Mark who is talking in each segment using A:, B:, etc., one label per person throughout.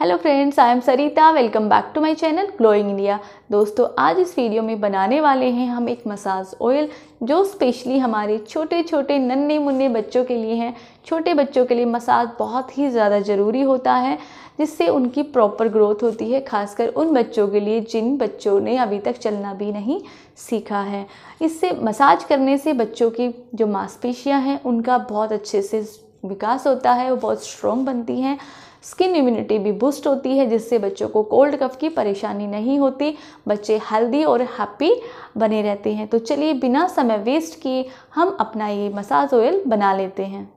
A: hello friends I am Sarita welcome back to my channel glowing India दोस्तों आज इस video में बनाने वाले हैं हम एक मसाज ऑयल जो स्पेशली हमारे छोटे छोटे नन्हे मुन्ने बच्चों के लिए हैं छोटे बच्चों के लिए मसाज बहुत ही ज़्यादा ज़रूरी होता है जिससे उनकी प्रॉपर ग्रोथ होती है खासकर उन बच्चों के लिए जिन बच्चों ने अभी तक चलना भी नहीं सीखा है इससे मसाज करने से बच्चों की जो मांसपेशियाँ हैं उनका बहुत अच्छे से विकास होता है वो बहुत स्ट्रॉन्ग बनती हैं स्किन इम्यूनिटी भी बूस्ट होती है जिससे बच्चों को कोल्ड कफ की परेशानी नहीं होती बच्चे हेल्दी और हैप्पी बने रहते हैं तो चलिए बिना समय वेस्ट किए हम अपना ये मसाज ऑयल बना लेते हैं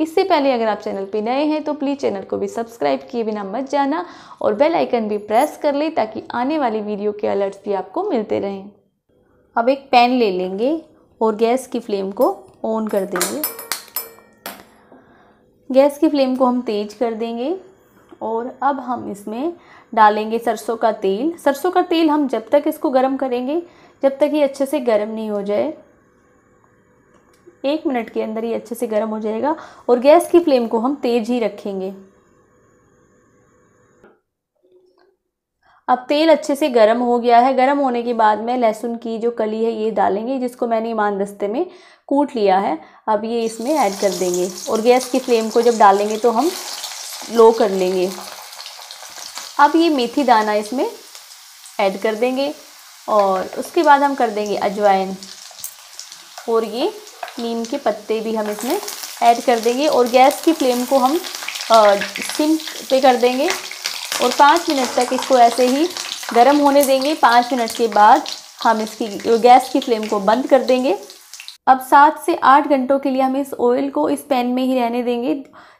A: इससे पहले अगर आप चैनल पर नए हैं तो प्लीज़ चैनल को भी सब्सक्राइब किए बिना मत जाना और बेल आइकन भी प्रेस कर लें ताकि आने वाली वीडियो के अलर्ट्स भी आपको मिलते रहें अब एक पैन ले लेंगे और गैस की फ्लेम को ऑन कर देंगे गैस की फ्लेम को हम तेज कर देंगे और अब हम इसमें डालेंगे सरसों का तेल सरसों का तेल हम जब तक इसको गर्म करेंगे जब तक ये अच्छे से गर्म नहीं हो जाए एक मिनट के अंदर ये अच्छे से गर्म हो जाएगा और गैस की फ्लेम को हम तेज ही रखेंगे अब तेल अच्छे से गर्म हो गया है गर्म होने के बाद में लहसुन की जो कली है ये डालेंगे जिसको मैंने ईमान दस्ते में कूट लिया है अब ये इसमें ऐड कर देंगे और गैस की फ्लेम को जब डालेंगे तो हम लो कर लेंगे अब ये मेथी दाना इसमें ऐड कर देंगे और उसके बाद हम कर देंगे अजवाइन और ये नीम के पत्ते भी हम इसमें ऐड कर देंगे और गैस की फ्लेम को हम सिम पे कर देंगे और पाँच मिनट तक इसको ऐसे ही गर्म होने देंगे पाँच मिनट के बाद हम इसकी गैस की फ्लेम को बंद कर देंगे अब सात से आठ घंटों के लिए हम इस ऑयल को इस पैन में ही रहने देंगे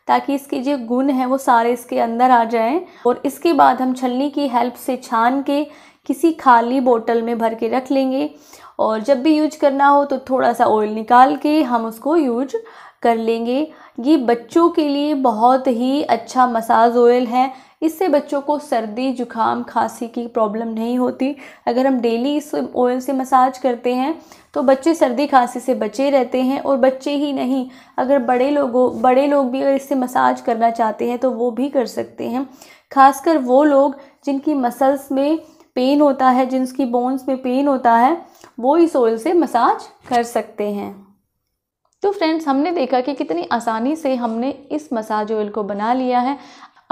A: ताकि इसके जो गुण हैं वो सारे इसके अंदर आ जाएं और इसके बाद हम छलनी की हेल्प से छान के किसी खाली बोतल में भर के रख लेंगे और जब भी यूज करना हो तो थोड़ा सा ऑयल निकाल के हम उसको यूज कर लेंगे ये बच्चों के लिए बहुत ही अच्छा मसाज ऑयल है इससे बच्चों को सर्दी जुकाम खांसी की प्रॉब्लम नहीं होती अगर हम डेली इस ऑयल से मसाज करते हैं तो बच्चे सर्दी खांसी से बचे रहते हैं और बच्चे ही नहीं अगर बड़े लोगों बड़े लोग भी अगर इससे मसाज करना चाहते हैं तो वो भी कर सकते हैं खासकर वो लोग जिनकी मसल्स में पेन होता है जिनकी बोन्स में पेन होता है वो इस ऑयल से मसाज कर सकते हैं तो फ्रेंड्स हमने देखा कि कितनी आसानी से हमने इस मसाज ऑयल को बना लिया है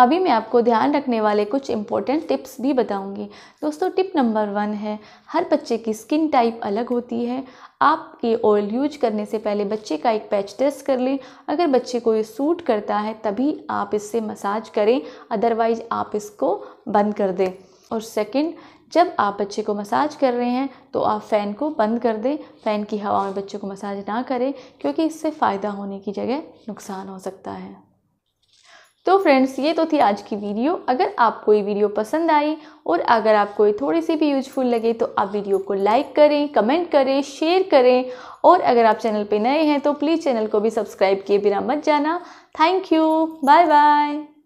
A: अभी मैं आपको ध्यान रखने वाले कुछ इंपॉर्टेंट टिप्स भी बताऊंगी दोस्तों टिप नंबर वन है हर बच्चे की स्किन टाइप अलग होती है आपके ऑयल यूज करने से पहले बच्चे का एक पैच टेस्ट कर लें अगर बच्चे को ये सूट करता है तभी आप इससे मसाज करें अदरवाइज आप इसको बंद कर दें और सेकेंड जब आप बच्चे को मसाज कर रहे हैं तो आप फ़ैन को बंद कर दें फ़ैन की हवा में बच्चे को मसाज ना करें क्योंकि इससे फ़ायदा होने की जगह नुकसान हो सकता है फ्रेंड्स ये तो थी आज की वीडियो अगर आपको ये वीडियो पसंद आई और अगर आपको ये थोड़ी सी भी यूजफुल लगे तो आप वीडियो को लाइक करें कमेंट करें शेयर करें और अगर आप चैनल पे नए हैं तो प्लीज़ चैनल को भी सब्सक्राइब किए बिना मत जाना थैंक यू बाय बाय